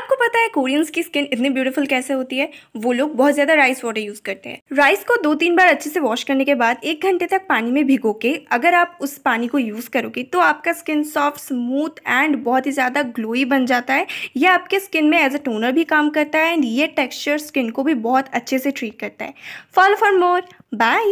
आपको पता है कोरियंस की स्किन इतनी ब्यूटीफुल कैसे होती है वो लोग बहुत ज़्यादा राइस वाटर यूज़ करते हैं राइस को दो तीन बार अच्छे से वॉश करने के बाद एक घंटे तक पानी में भिगो के अगर आप उस पानी को यूज़ करोगे तो आपका स्किन सॉफ्ट स्मूथ एंड बहुत ही ज़्यादा ग्लोई बन जाता है यह आपके स्किन में एज अ टोनर भी काम करता है एंड ये टेक्स्चर स्किन को भी बहुत अच्छे से ट्रीट करता है फॉलो फॉर मोर बाय